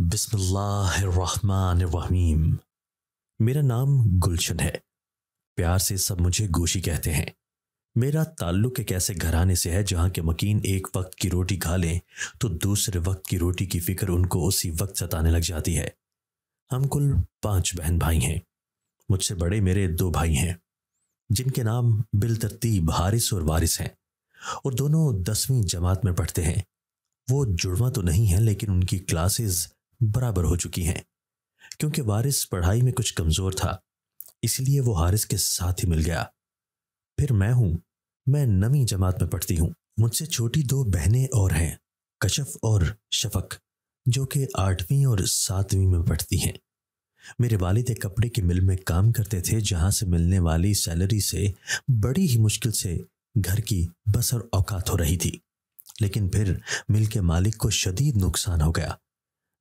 बिस्मिल्लाहिर्रहमानिर्रहीम मेरा नाम गुलशन है प्यार से सब मुझे गोशी कहते हैं मेरा ताल्लुक एक ऐसे घराने से है जहाँ के मकीन एक वक्त की रोटी खा लें तो दूसरे वक्त की रोटी की फिक्र उनको उसी वक्त सताने लग जाती है हम कुल पांच बहन भाई हैं मुझसे बड़े मेरे दो भाई हैं जिनके नाम बिल तरतीब हारिस और वारिस हैं और दोनों दसवीं जमात में पढ़ते हैं वो जुड़वा तो नहीं है लेकिन उनकी क्लासेस बराबर हो चुकी हैं क्योंकि वारिस पढ़ाई में कुछ कमज़ोर था इसलिए वो हारिस के साथ ही मिल गया फिर मैं हूं मैं नवी जमात में पढ़ती हूँ मुझसे छोटी दो बहनें और हैं कशफ और शफक जो कि आठवीं और सातवीं में पढ़ती हैं मेरे वालिद एक कपड़े की मिल में काम करते थे जहाँ से मिलने वाली सैलरी से बड़ी ही मुश्किल से घर की बसर औकात हो रही थी लेकिन फिर मिल के मालिक को शदीद नुकसान हो गया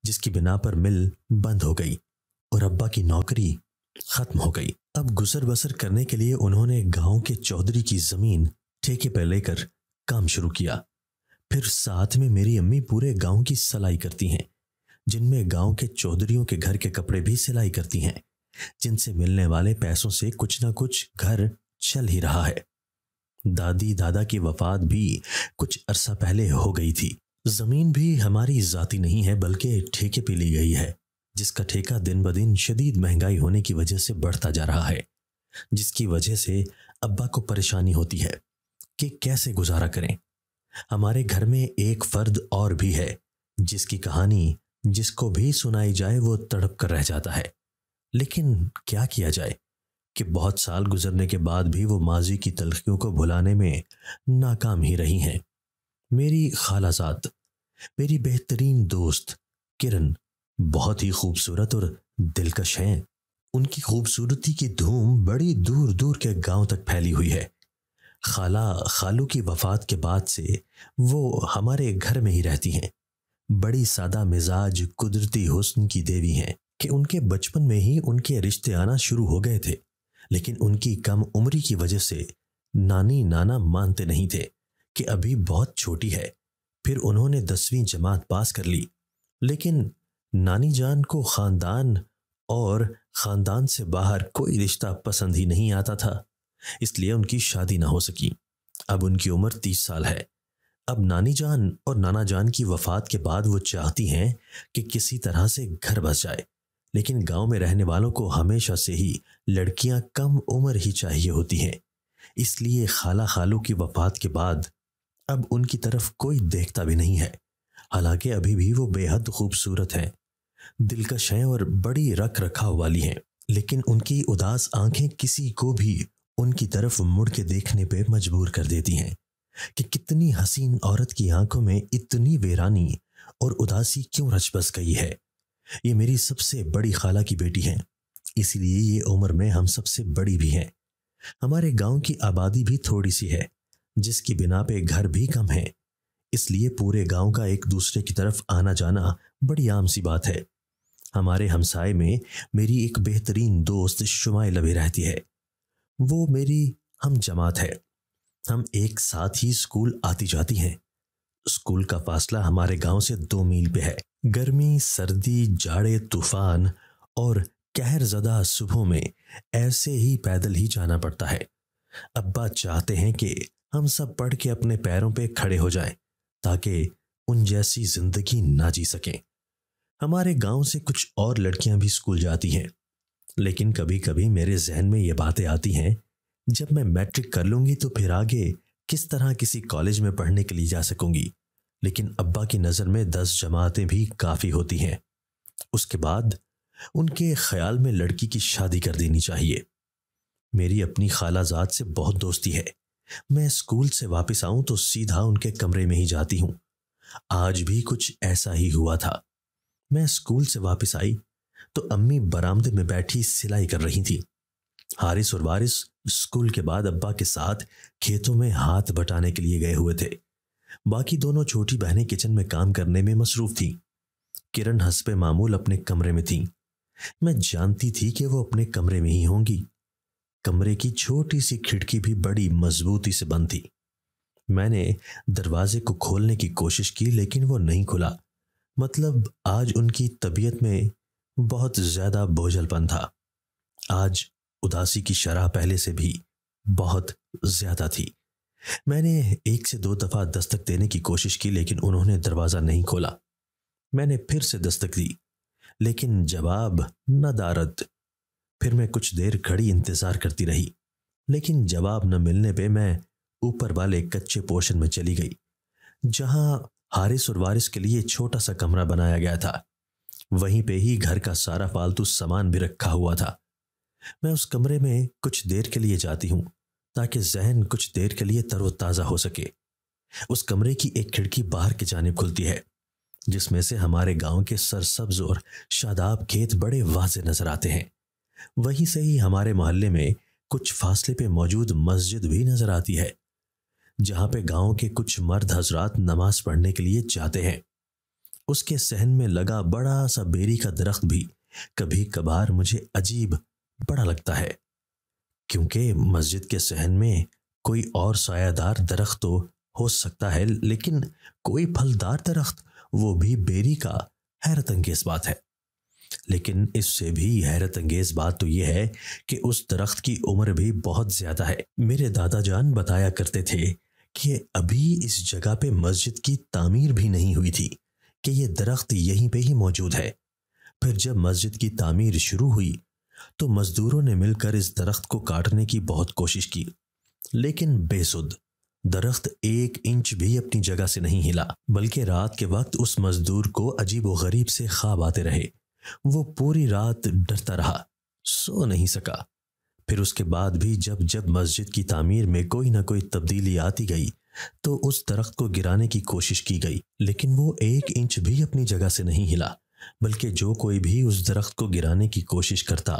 जिसकी बिना पर मिल बंद हो गई और अब्बा की नौकरी खत्म हो गई अब गुजर बसर करने के लिए उन्होंने गांव के चौधरी की जमीन ठेके पर लेकर काम शुरू किया फिर साथ में मेरी अम्मी पूरे गांव की सिलाई करती हैं जिनमें गांव के चौधरियों के घर के कपड़े भी सिलाई करती हैं जिनसे मिलने वाले पैसों से कुछ ना कुछ घर चल ही रहा है दादी दादा की वफात भी कुछ अरसा पहले हो गई थी जमीन भी हमारी जाति नहीं है बल्कि ठेके पे ली गई है जिसका ठेका दिन ब दिन शदीद महंगाई होने की वजह से बढ़ता जा रहा है जिसकी वजह से अब्बा को परेशानी होती है कि कैसे गुजारा करें हमारे घर में एक फर्द और भी है जिसकी कहानी जिसको भी सुनाई जाए वो तड़प कर रह जाता है लेकिन क्या किया जाए कि बहुत साल गुजरने के बाद भी वो माजी की तलखियों को भुलाने में नाकाम ही रही हैं मेरी खालाजात मेरी बेहतरीन दोस्त किरण बहुत ही खूबसूरत और दिलकश हैं उनकी खूबसूरती की धूम बड़ी दूर दूर के गांव तक फैली हुई है खाला खालू की वफात के बाद से वो हमारे घर में ही रहती हैं बड़ी सादा मिजाज कुदरती हुस्न की देवी हैं कि उनके बचपन में ही उनके रिश्ते आना शुरू हो गए थे लेकिन उनकी कम उम्री की वजह से नानी नाना मानते नहीं थे कि अभी बहुत छोटी है फिर उन्होंने दसवीं जमात पास कर ली लेकिन नानी जान को खानदान और खानदान से बाहर कोई रिश्ता पसंद ही नहीं आता था इसलिए उनकी शादी ना हो सकी अब उनकी उम्र तीस साल है अब नानी जान और नाना जान की वफात के बाद वो चाहती हैं कि किसी तरह से घर बस जाए लेकिन गांव में रहने वालों को हमेशा से ही लड़कियां कम उम्र ही चाहिए होती हैं इसलिए खाला खालू की वफात के बाद अब उनकी तरफ कोई देखता भी नहीं है हालांकि अभी भी वो बेहद खूबसूरत हैं दिलकश हैं और बड़ी रख रखाव वाली हैं लेकिन उनकी उदास आंखें किसी को भी उनकी तरफ मुड़ के देखने पे मजबूर कर देती हैं कि कितनी हसीन औरत की आंखों में इतनी वेरानी और उदासी क्यों रच बस गई है ये मेरी सबसे बड़ी खाला की बेटी है इसलिए ये उम्र में हम सबसे बड़ी भी हैं हमारे गांव की आबादी भी थोड़ी सी है जिसकी बिना पे घर भी कम है इसलिए पूरे गांव का एक दूसरे की तरफ आना जाना बड़ी आम सी बात है हमारे हमसाय में मेरी एक बेहतरीन दोस्त शुमाइला भी रहती है वो मेरी हम जमात है हम एक साथ ही स्कूल आती जाती हैं स्कूल का फासला हमारे गांव से दो मील पे है गर्मी सर्दी जाड़े तूफान और कहरजदा सुबह में ऐसे ही पैदल ही जाना पड़ता है अब्बा चाहते हैं कि हम सब पढ़ के अपने पैरों पे खड़े हो जाएं ताकि उन जैसी जिंदगी ना जी सकें हमारे गांव से कुछ और लड़कियां भी स्कूल जाती हैं लेकिन कभी कभी मेरे जहन में ये बातें आती हैं जब मैं मैट्रिक कर लूँगी तो फिर आगे किस तरह किसी कॉलेज में पढ़ने के लिए जा सकूंगी लेकिन अब्बा की नज़र में दस जमातें भी काफ़ी होती हैं उसके बाद उनके ख्याल में लड़की की शादी कर देनी चाहिए मेरी अपनी खालाजात से बहुत दोस्ती है मैं स्कूल से वापस आऊं तो सीधा उनके कमरे में ही जाती हूं आज भी कुछ ऐसा ही हुआ था मैं स्कूल से वापस आई तो अम्मी बरामदे में बैठी सिलाई कर रही थी हारिस और वारिस स्कूल के बाद अब्बा के साथ खेतों में हाथ बटाने के लिए गए हुए थे बाकी दोनों छोटी बहनें किचन में काम करने में मसरूफ थीं किरण हंसपे मामूल अपने कमरे में थीं मैं जानती थी कि वो अपने कमरे में ही होंगी कमरे की छोटी सी खिड़की भी बड़ी मजबूती से बंद थी मैंने दरवाजे को खोलने की कोशिश की लेकिन वो नहीं खुला मतलब आज उनकी तबीयत में बहुत ज़्यादा बोझलपन था आज उदासी की शराह पहले से भी बहुत ज़्यादा थी मैंने एक से दो दफ़ा दस्तक देने की कोशिश की लेकिन उन्होंने दरवाज़ा नहीं खोला मैंने फिर से दस्तक दी लेकिन जवाब नदारद फिर मैं कुछ देर खड़ी इंतजार करती रही लेकिन जवाब न मिलने पे मैं ऊपर वाले कच्चे पोर्शन में चली गई जहां हारिस और वारिस के लिए छोटा सा कमरा बनाया गया था वहीं पे ही घर का सारा फालतू सामान भी रखा हुआ था मैं उस कमरे में कुछ देर के लिए जाती हूँ ताकि जहन कुछ देर के लिए तरोताज़ा हो सके उस कमरे की एक खिड़की बाहर की जानब खुलती है जिसमें से हमारे गांव के सरसब्ज और शादाब खेत बड़े वाजे नजर आते हैं वहीं से ही हमारे मोहल्ले में कुछ फासले पे मौजूद मस्जिद भी नजर आती है जहां पे गांव के कुछ मर्द हजरात नमाज पढ़ने के लिए जाते हैं उसके सहन में लगा बड़ा सा बेरी का दरख्त भी कभी कभार मुझे अजीब बड़ा लगता है क्योंकि मस्जिद के सहन में कोई और सायादार दरख्त तो हो सकता है लेकिन कोई फलदार दरख्त वो भी बेरी का हैरत अंगेज बात है लेकिन इससे भी हैरत अंगेज बात तो यह है कि उस दरख्त की उम्र भी बहुत ज़्यादा है मेरे दादा जान बताया करते थे कि अभी इस जगह पे मस्जिद की तामीर भी नहीं हुई थी कि यह दरख्त यहीं पे ही मौजूद है फिर जब मस्जिद की तामीर शुरू हुई तो मज़दूरों ने मिलकर इस दरख्त को काटने की बहुत कोशिश की लेकिन बेसुद दरख्त एक इंच भी अपनी जगह से नहीं हिला बल्कि रात के वक्त उस मजदूर को अजीब व गरीब से ख्वाब आते रहे वो पूरी रात डरता रहा सो नहीं सका फिर उसके बाद भी जब जब मस्जिद की तामीर में कोई ना कोई तब्दीली आती गई तो उस दरख्त को गिराने की कोशिश की गई लेकिन वो एक इंच भी अपनी जगह से नहीं हिला बल्कि जो कोई भी उस दरख्त को गिराने की कोशिश करता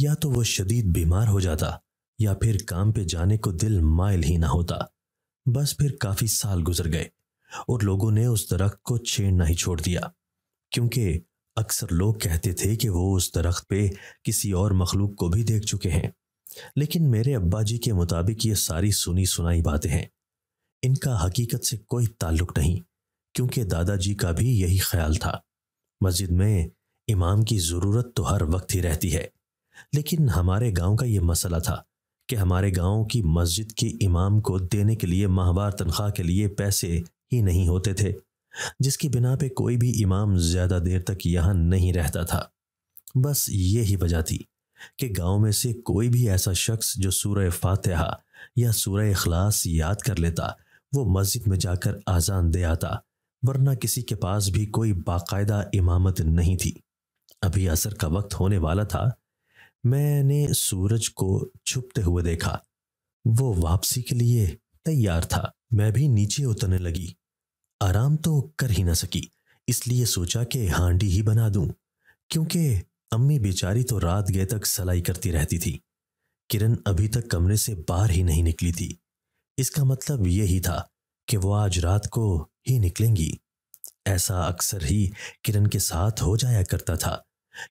या तो वो शदीद बीमार हो जाता या फिर काम पे जाने को दिल मायल ही ना होता बस फिर काफ़ी साल गुजर गए और लोगों ने उस दरख्त को छेड़ना ही छोड़ दिया क्योंकि अक्सर लोग कहते थे कि वो उस दरख्त पे किसी और मखलूक को भी देख चुके हैं लेकिन मेरे अब्बा जी के मुताबिक ये सारी सुनी सुनाई बातें हैं इनका हकीकत से कोई ताल्लुक नहीं क्योंकि दादाजी का भी यही ख्याल था मस्जिद में इमाम की ज़रूरत तो हर वक्त ही रहती है लेकिन हमारे गांव का ये मसला था कि हमारे गांव की मस्जिद के इमाम को देने के लिए माहवार तनख्वाह के लिए पैसे ही नहीं होते थे जिसकी बिना पे कोई भी इमाम ज़्यादा देर तक यहां नहीं रहता था बस ये ही वजह थी कि गांव में से कोई भी ऐसा शख्स जो सूर्य फातहा या सूर्य अखलास याद कर लेता वो मस्जिद में जाकर आज़ान दे आता वरना किसी के पास भी कोई बाकायदा इमामत नहीं थी अभी असर का वक्त होने वाला था मैंने सूरज को छुपते हुए देखा वो वापसी के लिए तैयार था मैं भी नीचे उतरने लगी आराम तो कर ही ना सकी इसलिए सोचा कि हांडी ही बना दूं क्योंकि अम्मी बेचारी तो रात गए तक सलाई करती रहती थी किरण अभी तक कमरे से बाहर ही नहीं निकली थी इसका मतलब ये ही था कि वो आज रात को ही निकलेंगी ऐसा अक्सर ही किरण के साथ हो जाया करता था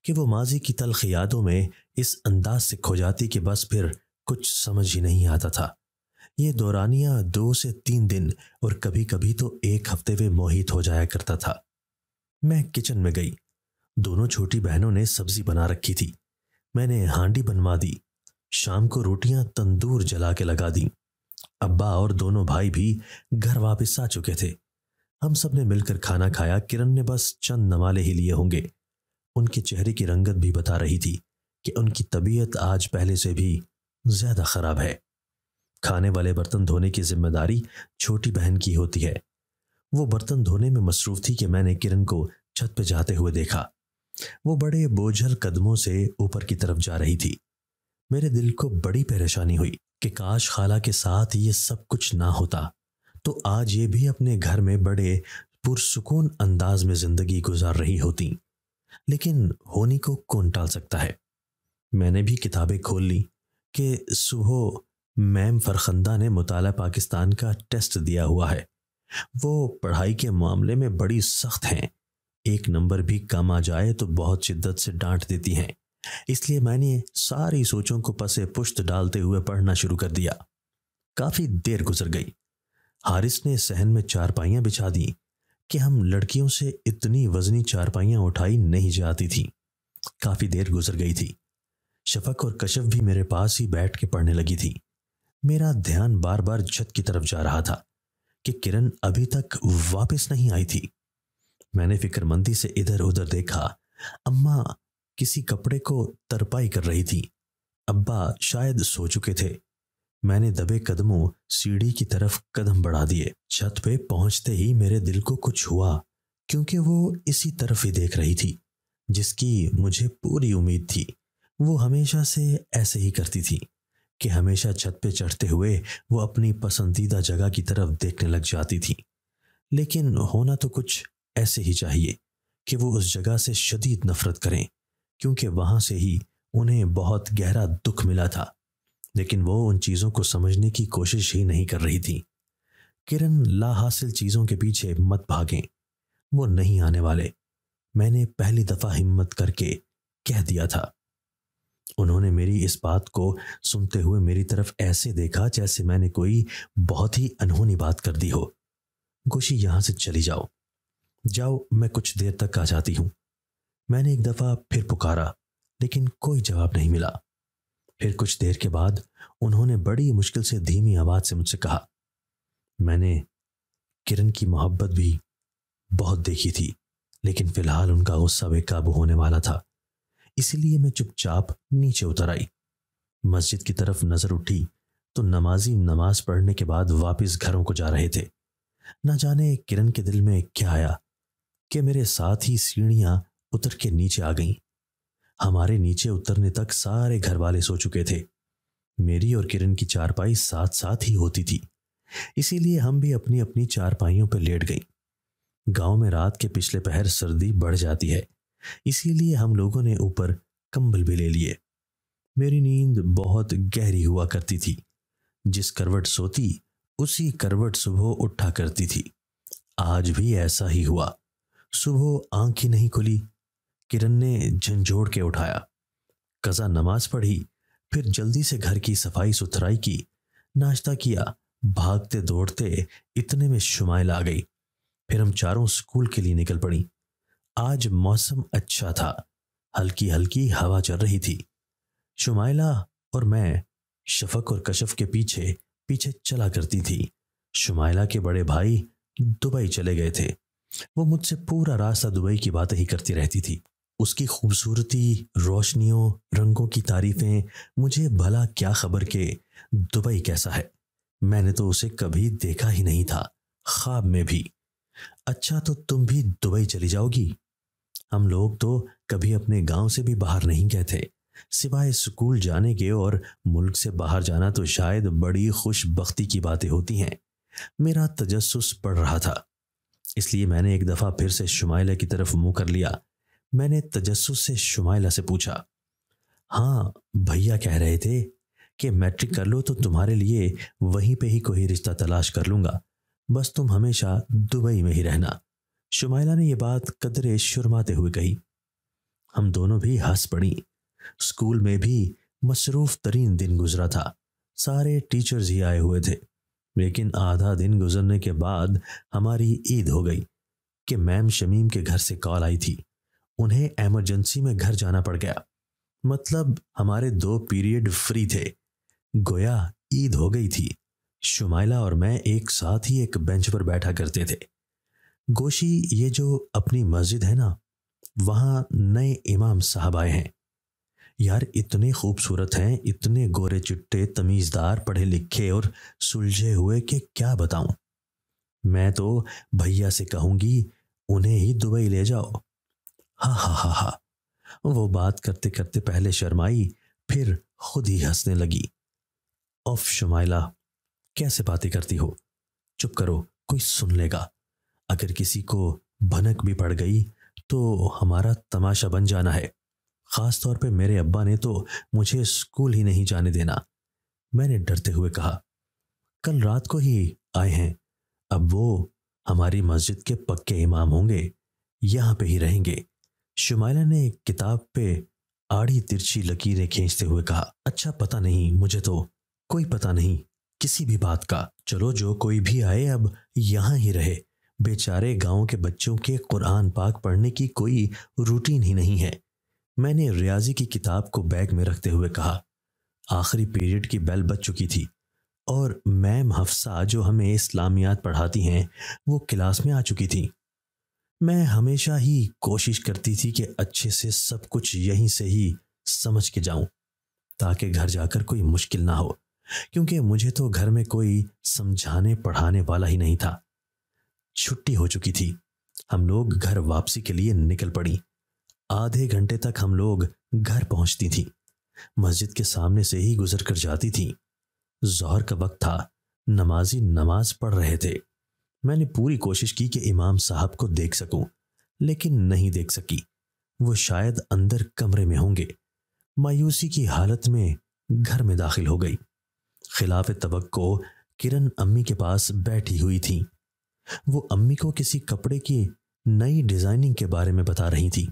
कि वो माजी की तलख यादों में इस अंदाज से खो जाती कि बस फिर कुछ समझ ही नहीं आता था ये दौरानिया दो से तीन दिन और कभी कभी तो एक हफ्ते में मोहित हो जाया करता था मैं किचन में गई दोनों छोटी बहनों ने सब्जी बना रखी थी मैंने हांडी बनवा दी शाम को रोटियां तंदूर जला के लगा दी अब्बा और दोनों भाई भी घर वापस आ चुके थे हम सब ने मिलकर खाना खाया किरण ने बस चंद नमाले ही लिए होंगे उनके चेहरे की रंगत भी बता रही थी कि उनकी तबीयत आज पहले से भी ज्यादा खराब है खाने वाले बर्तन धोने की जिम्मेदारी छोटी बहन की होती है वो बर्तन धोने में मसरूफ थी कि मैंने किरण को छत पर जाते हुए देखा वो बड़े बोझल कदमों से ऊपर की तरफ जा रही थी मेरे दिल को बड़ी परेशानी हुई कि काश खाला के साथ ये सब कुछ ना होता तो आज ये भी अपने घर में बड़े पुरसकून अंदाज में जिंदगी गुजार रही होती लेकिन होनी को कौन टाल सकता है मैंने भी किताबें खोल ली कि सुबह मैम फरखंदा ने मुताला पाकिस्तान का टेस्ट दिया हुआ है वो पढ़ाई के मामले में बड़ी सख्त हैं एक नंबर भी कम आ जाए तो बहुत शिद्दत से डांट देती हैं इसलिए मैंने सारी सोचों को पसे पुश्त डालते हुए पढ़ना शुरू कर दिया काफ़ी देर गुजर गई हारिस ने सहन में चारपाइयाँ बिछा दी कि हम लड़कियों से इतनी वजनी चारपाइयाँ उठाई नहीं जाती थीं काफ़ी देर गुजर गई थी शफक और कशफ भी मेरे पास ही बैठ के पढ़ने लगी थी मेरा ध्यान बार बार छत की तरफ जा रहा था कि किरण अभी तक वापस नहीं आई थी मैंने फिक्रमंदी से इधर उधर देखा अम्मा किसी कपड़े को तरपाई कर रही थी अब्बा शायद सो चुके थे मैंने दबे कदमों सीढ़ी की तरफ कदम बढ़ा दिए छत पे पहुंचते ही मेरे दिल को कुछ हुआ क्योंकि वो इसी तरफ ही देख रही थी जिसकी मुझे पूरी उम्मीद थी वो हमेशा से ऐसे ही करती थी कि हमेशा छत पे चढ़ते हुए वो अपनी पसंदीदा जगह की तरफ देखने लग जाती थी लेकिन होना तो कुछ ऐसे ही चाहिए कि वो उस जगह से शदीद नफरत करें क्योंकि वहाँ से ही उन्हें बहुत गहरा दुख मिला था लेकिन वो उन चीज़ों को समझने की कोशिश ही नहीं कर रही थी किरण ला हासिल चीज़ों के पीछे मत भागें वो नहीं आने वाले मैंने पहली दफ़ा हिम्मत करके कह दिया था उन्होंने मेरी इस बात को सुनते हुए मेरी तरफ ऐसे देखा जैसे मैंने कोई बहुत ही अनहोनी बात कर दी हो गोशी यहां से चली जाओ जाओ मैं कुछ देर तक आ जाती हूं मैंने एक दफा फिर पुकारा लेकिन कोई जवाब नहीं मिला फिर कुछ देर के बाद उन्होंने बड़ी मुश्किल से धीमी आवाज से मुझसे कहा मैंने किरण की मोहब्बत भी बहुत देखी थी लेकिन फिलहाल उनका गुस्सा बेकाबू होने वाला था इसलिए मैं चुपचाप नीचे उतर आई मस्जिद की तरफ नजर उठी तो नमाजी नमाज पढ़ने के बाद वापस घरों को जा रहे थे न जाने किरण के दिल में क्या आया कि मेरे साथ ही सीढ़ियां उतर के नीचे आ गईं हमारे नीचे उतरने तक सारे घर वाले सो चुके थे मेरी और किरण की चारपाई साथ साथ ही होती थी इसीलिए हम भी अपनी अपनी चारपाइयों पर लेट गईं गांव में रात के पिछले पहर सर्दी बढ़ जाती है इसीलिए हम लोगों ने ऊपर कंबल भी ले लिए मेरी नींद बहुत गहरी हुआ करती थी जिस करवट सोती उसी करवट सुबह उठा करती थी आज भी ऐसा ही हुआ सुबह आंख ही नहीं खुली किरण ने झंझोड़ के उठाया कज़ा नमाज पढ़ी फिर जल्दी से घर की सफाई सुथराई की नाश्ता किया भागते दौड़ते इतने में शुमाइल आ गई फिर हम चारों स्कूल के लिए निकल पड़ी आज मौसम अच्छा था हल्की हल्की हवा चल रही थी शुमाइला और मैं शफक और कशफ के पीछे पीछे चला करती थी शुमाइला के बड़े भाई दुबई चले गए थे वो मुझसे पूरा रास्ता दुबई की बातें ही करती रहती थी उसकी खूबसूरती रोशनियों रंगों की तारीफें मुझे भला क्या खबर के दुबई कैसा है मैंने तो उसे कभी देखा ही नहीं था ख्वाब में भी अच्छा तो तुम भी दुबई चली जाओगी हम लोग तो कभी अपने गांव से भी बाहर नहीं गए थे सिवाय स्कूल जाने के और मुल्क से बाहर जाना तो शायद बड़ी खुशबख्ती की बातें होती हैं मेरा तजस्स पड़ रहा था इसलिए मैंने एक दफ़ा फिर से शुमाइला की तरफ मुंह कर लिया मैंने तजस्स से शुमाइला से पूछा हाँ भैया कह रहे थे कि मैट्रिक कर लो तो तुम्हारे लिए वहीं पे ही कोई रिश्ता तलाश कर लूँगा बस तुम हमेशा दुबई में ही रहना शुमाइला ने यह बात कदरे शुरमाते हुए कही हम दोनों भी हंस पड़ी स्कूल में भी मसरूफ तरीन दिन गुजरा था सारे टीचर्स ही आए हुए थे लेकिन आधा दिन गुजरने के बाद हमारी ईद हो गई कि मैम शमीम के घर से कॉल आई थी उन्हें एमरजेंसी में घर जाना पड़ गया मतलब हमारे दो पीरियड फ्री थे गोया ईद हो गई थी शुमाइला और मैं एक साथ ही एक बेंच पर बैठा करते थे गोशी ये जो अपनी मस्जिद है ना वहाँ नए इमाम साहब आए हैं यार इतने खूबसूरत हैं इतने गोरे चिट्टे तमीज़दार पढ़े लिखे और सुलझे हुए कि क्या बताऊं मैं तो भैया से कहूँगी उन्हें ही दुबई ले जाओ हा हा हा हा वो बात करते करते पहले शर्माई फिर खुद ही हंसने लगी ऑफ शुमाइला कैसे बातें करती हो चुप करो कोई सुन लेगा अगर किसी को भनक भी पड़ गई तो हमारा तमाशा बन जाना है ख़ास तौर पे मेरे अब्बा ने तो मुझे स्कूल ही नहीं जाने देना मैंने डरते हुए कहा कल रात को ही आए हैं अब वो हमारी मस्जिद के पक्के इमाम होंगे यहाँ पे ही रहेंगे शुमाइला ने एक किताब पे आड़ी तिरछी लकीरें खींचते हुए कहा अच्छा पता नहीं मुझे तो कोई पता नहीं किसी भी बात का चलो जो कोई भी आए अब यहाँ ही रहे बेचारे गांव के बच्चों के कुरान पाक पढ़ने की कोई रूटीन ही नहीं है मैंने रियाजी की किताब को बैग में रखते हुए कहा आखिरी पीरियड की बेल बज चुकी थी और मैम हफ्सा जो हमें इस्लामियात पढ़ाती हैं वो क्लास में आ चुकी थी मैं हमेशा ही कोशिश करती थी कि अच्छे से सब कुछ यहीं से ही समझ के जाऊं ताकि घर जाकर कोई मुश्किल ना हो क्योंकि मुझे तो घर में कोई समझाने पढ़ाने वाला ही नहीं था छुट्टी हो चुकी थी हम लोग घर वापसी के लिए निकल पड़ी आधे घंटे तक हम लोग घर पहुंचती थी मस्जिद के सामने से ही गुजर कर जाती थी जहर का वक्त था नमाजी नमाज पढ़ रहे थे मैंने पूरी कोशिश की कि इमाम साहब को देख सकूं, लेकिन नहीं देख सकी वो शायद अंदर कमरे में होंगे मायूसी की हालत में घर में दाखिल हो गई खिलाफ तबक को किरण अम्मी के पास बैठी हुई थी वो अम्मी को किसी कपड़े की नई डिजाइनिंग के बारे में बता रही थी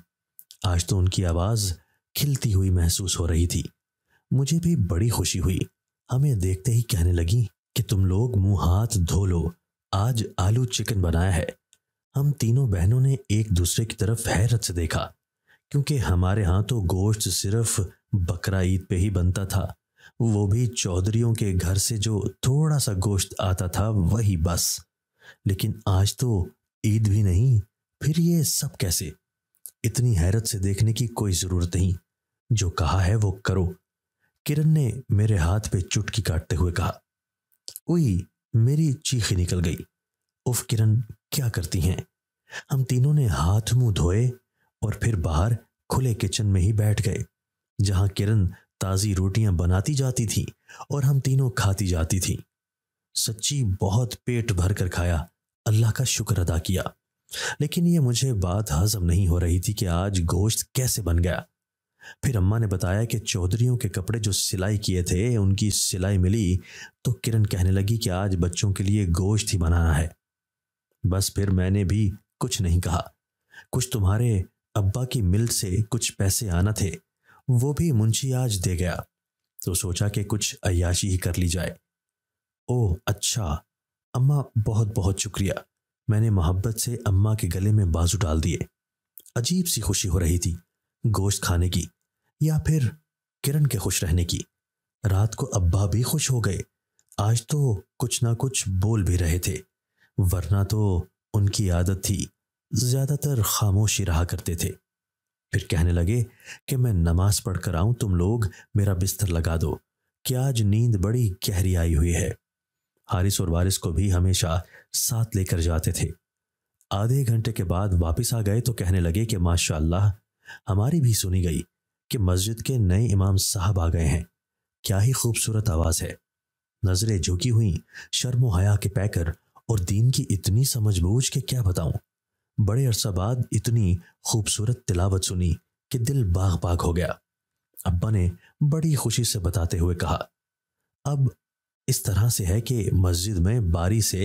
आज तो उनकी आवाज खिलती हुई महसूस हो रही थी मुझे भी बड़ी खुशी हुई हमें देखते ही कहने लगी कि तुम लोग मुंह हाथ धो लो आज आलू चिकन बनाया है हम तीनों बहनों ने एक दूसरे की तरफ हैरत से देखा क्योंकि हमारे यहाँ तो गोश्त सिर्फ बकरा ईद पे ही बनता था वो भी चौधरीओं के घर से जो थोड़ा सा गोश्त आता था वही बस लेकिन आज तो ईद भी नहीं फिर ये सब कैसे इतनी हैरत से देखने की कोई ज़रूरत नहीं जो कहा है वो करो किरण ने मेरे हाथ पे चुटकी काटते हुए कहा उई मेरी चीख निकल गई उफ किरण क्या करती हैं हम तीनों ने हाथ मुंह धोए और फिर बाहर खुले किचन में ही बैठ गए जहां किरण ताज़ी रोटियां बनाती जाती थी और हम तीनों खाती जाती थी सच्ची बहुत पेट भर कर खाया अल्लाह का शुक्र अदा किया लेकिन ये मुझे बात हजम नहीं हो रही थी कि आज गोश्त कैसे बन गया फिर अम्मा ने बताया कि चौधरीयों के कपड़े जो सिलाई किए थे उनकी सिलाई मिली तो किरण कहने लगी कि आज बच्चों के लिए गोश्त ही बनाना है बस फिर मैंने भी कुछ नहीं कहा कुछ तुम्हारे अब्बा की मिल से कुछ पैसे आना थे वो भी मुंशी आज दे गया तो सोचा कि कुछ अयाशी ही कर ली जाए ओह अच्छा अम्मा बहुत बहुत शुक्रिया मैंने मोहब्बत से अम्मा के गले में बाजू डाल दिए अजीब सी खुशी हो रही थी गोश्त खाने की या फिर किरण के खुश रहने की रात को अब्बा भी खुश हो गए आज तो कुछ ना कुछ बोल भी रहे थे वरना तो उनकी आदत थी ज़्यादातर खामोशी रहा करते थे फिर कहने लगे कि मैं नमाज पढ़कर आऊं तुम लोग मेरा बिस्तर लगा दो कि आज नींद बड़ी गहरी आई हुई है हारिस और वारिस को भी हमेशा साथ लेकर जाते थे आधे घंटे के बाद वापस आ गए तो कहने लगे कि माशाल्लाह हमारी भी सुनी गई कि मस्जिद के नए इमाम साहब आ गए हैं क्या ही खूबसूरत आवाज़ है नज़रें झुकी हुई शर्म हया के पैकर और दीन की इतनी समझ बूझ के क्या बताऊं बड़े अरसा बाद इतनी खूबसूरत तिलावत सुनी कि दिल बाग बाग हो गया अब्बा ने बड़ी खुशी से बताते हुए कहा अब इस तरह से है कि मस्जिद में बारी से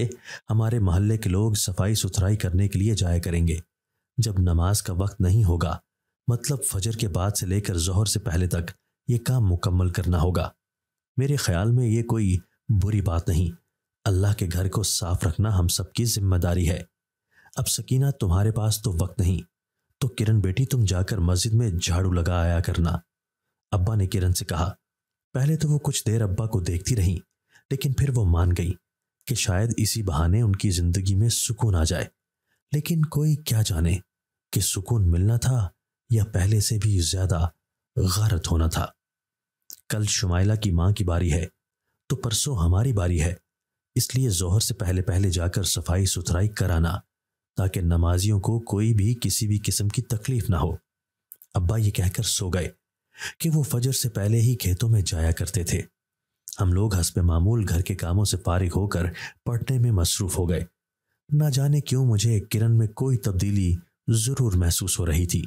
हमारे मोहल्ले के लोग सफाई सुथराई करने के लिए जाया करेंगे जब नमाज का वक्त नहीं होगा मतलब फजर के बाद से लेकर जहर से पहले तक ये काम मुकम्मल करना होगा मेरे ख्याल में ये कोई बुरी बात नहीं अल्लाह के घर को साफ रखना हम सबकी जिम्मेदारी है अब सकीना तुम्हारे पास तो वक्त नहीं तो किरण बेटी तुम जाकर मस्जिद में झाड़ू लगा आया करना अब्बा ने किरण से कहा पहले तो वो कुछ देर अब्बा को देखती रहीं लेकिन फिर वो मान गई कि शायद इसी बहाने उनकी जिंदगी में सुकून आ जाए लेकिन कोई क्या जाने कि सुकून मिलना था या पहले से भी ज्यादा गारत होना था कल शुमाइला की माँ की बारी है तो परसों हमारी बारी है इसलिए जोहर से पहले पहले जाकर सफाई सुथराई कराना ताकि नमाजियों को कोई भी किसी भी किस्म की तकलीफ ना हो अब्बा ये कहकर सो गए कि वो फजर से पहले ही खेतों में जाया करते थे हम लोग हंसपे मामूल घर के कामों से फारिग होकर पढ़ने में मसरूफ हो गए ना जाने क्यों मुझे किरण में कोई तब्दीली ज़रूर महसूस हो रही थी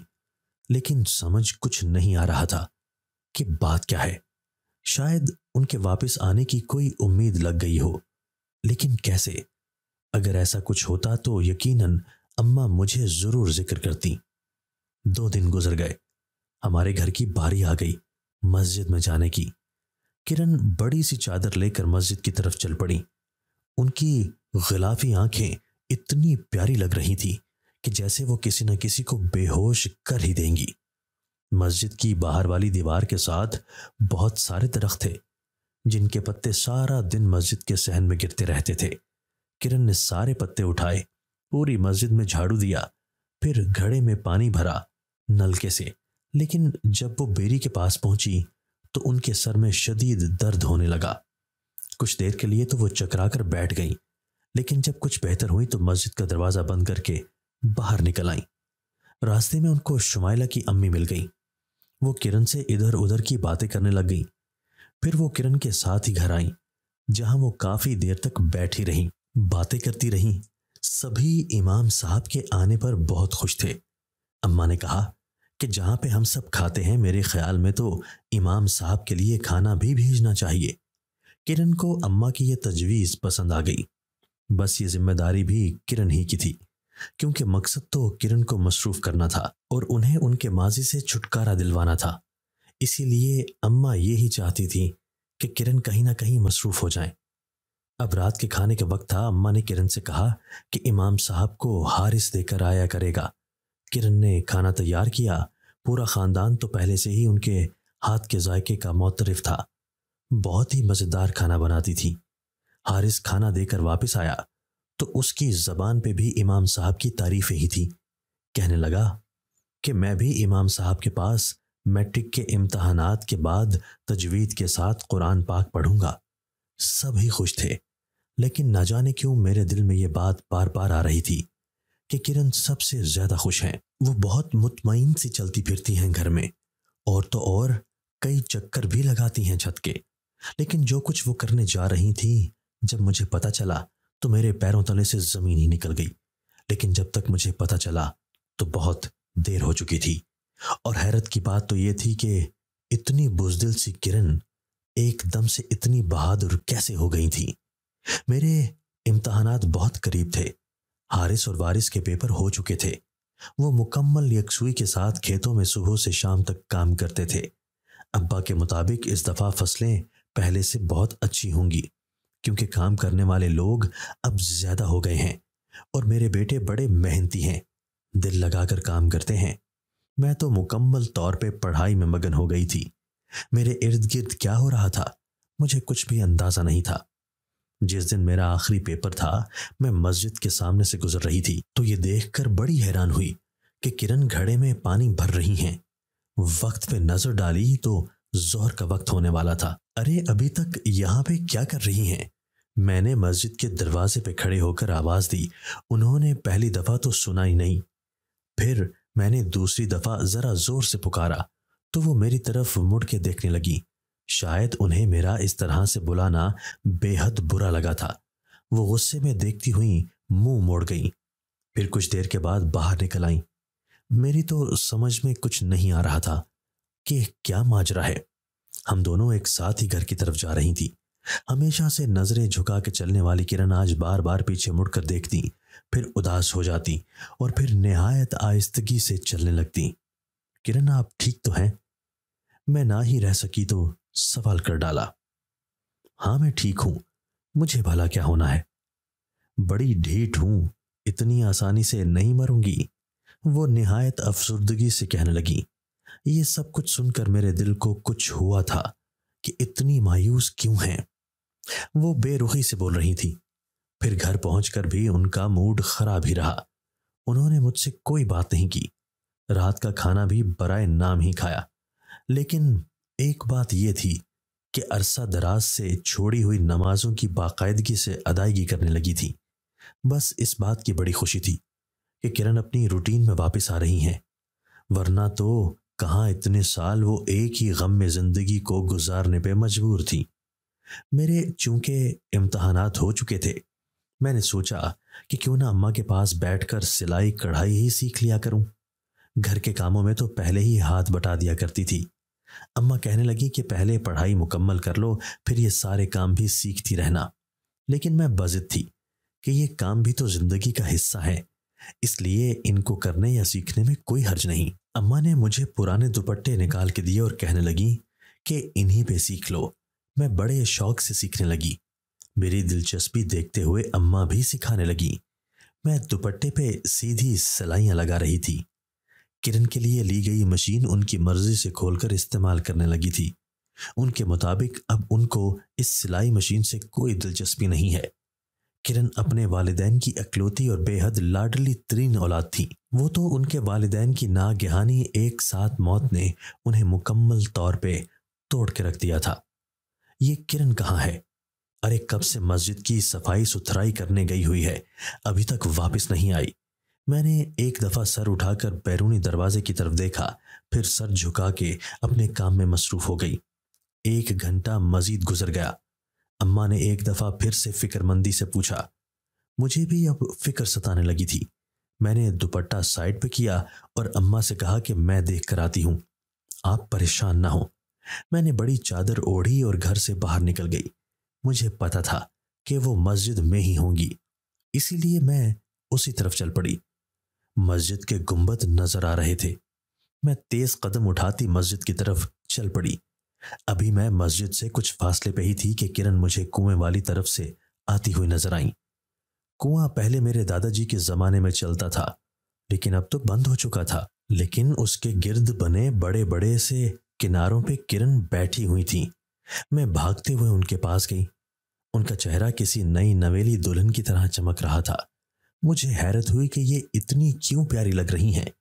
लेकिन समझ कुछ नहीं आ रहा था कि बात क्या है शायद उनके वापस आने की कोई उम्मीद लग गई हो लेकिन कैसे अगर ऐसा कुछ होता तो यकीनन अम्मा मुझे ज़रूर जिक्र करती दो दिन गुजर गए हमारे घर की बारी आ गई मस्जिद में जाने की किरण बड़ी सी चादर लेकर मस्जिद की तरफ चल पड़ी उनकी गिलाफी आंखें इतनी प्यारी लग रही थी कि जैसे वो किसी न किसी को बेहोश कर ही देंगी मस्जिद की बाहर वाली दीवार के साथ बहुत सारे दरख्त थे जिनके पत्ते सारा दिन मस्जिद के सहन में गिरते रहते थे किरण ने सारे पत्ते उठाए पूरी मस्जिद में झाड़ू दिया फिर घड़े में पानी भरा नलके से लेकिन जब वो बेरी के पास पहुंची तो उनके सर में शदीद दर्द होने लगा कुछ देर के लिए तो वो चकरा कर बैठ गईं लेकिन जब कुछ बेहतर हुई तो मस्जिद का दरवाज़ा बंद करके बाहर निकल आईं रास्ते में उनको शुमाइला की अम्मी मिल गई वो किरण से इधर उधर की बातें करने लग गई फिर वो किरण के साथ ही घर आईं जहां वो काफ़ी देर तक बैठी रहीं बातें करती रहीं सभी इमाम साहब के आने पर बहुत खुश थे अम्मा ने कहा कि जहाँ पे हम सब खाते हैं मेरे ख्याल में तो इमाम साहब के लिए खाना भी भेजना चाहिए किरण को अम्मा की यह तजवीज़ पसंद आ गई बस ये जिम्मेदारी भी किरण ही की थी क्योंकि मकसद तो किरण को मसरूफ़ करना था और उन्हें उनके माजी से छुटकारा दिलवाना था इसीलिए अम्मा ये ही चाहती थी कि किरण कहीं ना कहीं मसरूफ़ हो जाए अब रात के खाने के वक्त था अम्मा ने किरण से कहा कि इमाम साहब को हारिस देकर आया करेगा किरण ने खाना तैयार किया पूरा खानदान तो पहले से ही उनके हाथ के जायके का मोतरफ था बहुत ही मज़ेदार खाना बनाती थी हारिस खाना देकर वापस आया तो उसकी ज़बान पे भी इमाम साहब की तारीफ़ ही थी कहने लगा कि मैं भी इमाम साहब के पास मैट्रिक के इम्तहानात के बाद तजवीद के साथ कुरान पाक पढ़ूंगा ही खुश थे लेकिन ना जाने क्यों मेरे दिल में ये बात बार बार आ रही थी कि किरण सबसे ज्यादा खुश हैं वो बहुत मुतमिन सी चलती फिरती हैं घर में और तो और कई चक्कर भी लगाती हैं छत के लेकिन जो कुछ वो करने जा रही थी जब मुझे पता चला तो मेरे पैरों तले से जमीन ही निकल गई लेकिन जब तक मुझे पता चला तो बहुत देर हो चुकी थी और हैरत की बात तो ये थी कि इतनी बुजदिल सी किरण एकदम से इतनी बहादुर कैसे हो गई थी मेरे इम्तहानात बहुत करीब थे हारिस और वारिस के पेपर हो चुके थे वो मुकम्मल यकसुई के साथ खेतों में सुबह से शाम तक काम करते थे अब्बा के मुताबिक इस दफ़ा फसलें पहले से बहुत अच्छी होंगी क्योंकि काम करने वाले लोग अब ज़्यादा हो गए हैं और मेरे बेटे बड़े मेहनती हैं दिल लगाकर काम करते हैं मैं तो मुकम्मल तौर पे पढ़ाई में मगन हो गई थी मेरे इर्द गिर्द क्या हो रहा था मुझे कुछ भी अंदाज़ा नहीं था जिस दिन मेरा आखिरी पेपर था मैं मस्जिद के सामने से गुजर रही थी तो ये देखकर बड़ी हैरान हुई कि किरण घड़े में पानी भर रही हैं वक्त पे नजर डाली तो जोर का वक्त होने वाला था अरे अभी तक यहाँ पे क्या कर रही हैं मैंने मस्जिद के दरवाजे पे खड़े होकर आवाज दी उन्होंने पहली दफा तो सुना ही नहीं फिर मैंने दूसरी दफा जरा जोर से पुकारा तो वो मेरी तरफ मुड़ के देखने लगी शायद उन्हें मेरा इस तरह से बुलाना बेहद बुरा लगा था वो गुस्से में देखती हुई मुंह मोड़ गई फिर कुछ देर के बाद बाहर निकल आई मेरी तो समझ में कुछ नहीं आ रहा था कि क्या माजरा है हम दोनों एक साथ ही घर की तरफ जा रही थी हमेशा से नजरें झुका के चलने वाली किरण आज बार बार पीछे मुड़कर देखती फिर उदास हो जाती और फिर नहायत आहिस्तगी से चलने लगती किरण आप ठीक तो हैं मैं ना ही रह सकी तो सवाल कर डाला हाँ मैं ठीक हूं मुझे भला क्या होना है बड़ी ढीठ हूं इतनी आसानी से नहीं मरूंगी वो निहायत अफसुर्दगी से कहने लगी ये सब कुछ सुनकर मेरे दिल को कुछ हुआ था कि इतनी मायूस क्यों है वो बेरुखी से बोल रही थी फिर घर पहुंचकर भी उनका मूड खराब ही रहा उन्होंने मुझसे कोई बात नहीं की रात का खाना भी बराए नाम ही खाया लेकिन एक बात यह थी कि अरसा दराज से छोड़ी हुई नमाजों की बाकायदगी से अदायगी करने लगी थी बस इस बात की बड़ी खुशी थी कि किरण अपनी रूटीन में वापस आ रही हैं वरना तो कहाँ इतने साल वो एक ही गम में ज़िंदगी को गुजारने पे मजबूर थी मेरे चूंकि इम्तहान हो चुके थे मैंने सोचा कि क्यों ना अम्मा के पास बैठकर सिलाई कढ़ाई ही सीख लिया करूं। घर के कामों में तो पहले ही हाथ बटा दिया करती थी अम्मा कहने लगी कि पहले पढ़ाई मुकम्मल कर लो फिर ये सारे काम भी सीखती रहना लेकिन मैं बजित थी कि ये काम भी तो जिंदगी का हिस्सा है इसलिए इनको करने या सीखने में कोई हर्ज नहीं अम्मा ने मुझे पुराने दुपट्टे निकाल के दिए और कहने लगी कि इन्हीं पे सीख लो मैं बड़े शौक से सीखने लगी मेरी दिलचस्पी देखते हुए अम्मा भी सिखाने लगी मैं दुपट्टे पे सीधी सिलाइयाँ लगा रही थी किरण के लिए ली गई मशीन उनकी मर्जी से खोलकर इस्तेमाल करने लगी थी उनके मुताबिक अब उनको इस सिलाई मशीन से कोई दिलचस्पी नहीं है किरण अपने वालदेन की अकलौती और बेहद लाडली तरीन औलाद थी वो तो उनके वालदेन की नागहानी एक साथ मौत ने उन्हें मुकम्मल तौर पे तोड़ के रख दिया था ये किरण कहाँ है अरे कब से मस्जिद की सफाई सुथराई करने गई हुई है अभी तक वापस नहीं आई मैंने एक दफ़ा सर उठाकर बैरूनी दरवाजे की तरफ देखा फिर सर झुका के अपने काम में मसरूफ हो गई एक घंटा मजीद गुजर गया अम्मा ने एक दफ़ा फिर से फिक्रमंदी से पूछा मुझे भी अब फिक्र सताने लगी थी मैंने दुपट्टा साइड पे किया और अम्मा से कहा कि मैं देख कर आती हूँ आप परेशान ना हो मैंने बड़ी चादर ओढ़ी और घर से बाहर निकल गई मुझे पता था कि वो मस्जिद में ही होंगी इसीलिए मैं उसी तरफ चल पड़ी मस्जिद के गुंबद नजर आ रहे थे मैं तेज कदम उठाती मस्जिद की तरफ चल पड़ी अभी मैं मस्जिद से कुछ फासले पे ही थी कि किरण मुझे कुएं वाली तरफ से आती हुई नजर आई कुआं पहले मेरे दादाजी के जमाने में चलता था लेकिन अब तो बंद हो चुका था लेकिन उसके गिर्द बने बड़े बड़े से किनारों पे किरण बैठी हुई थी मैं भागते हुए उनके पास गई उनका चेहरा किसी नई नवेली दुल्हन की तरह चमक रहा था मुझे हैरत हुई कि ये इतनी क्यों प्यारी लग रही हैं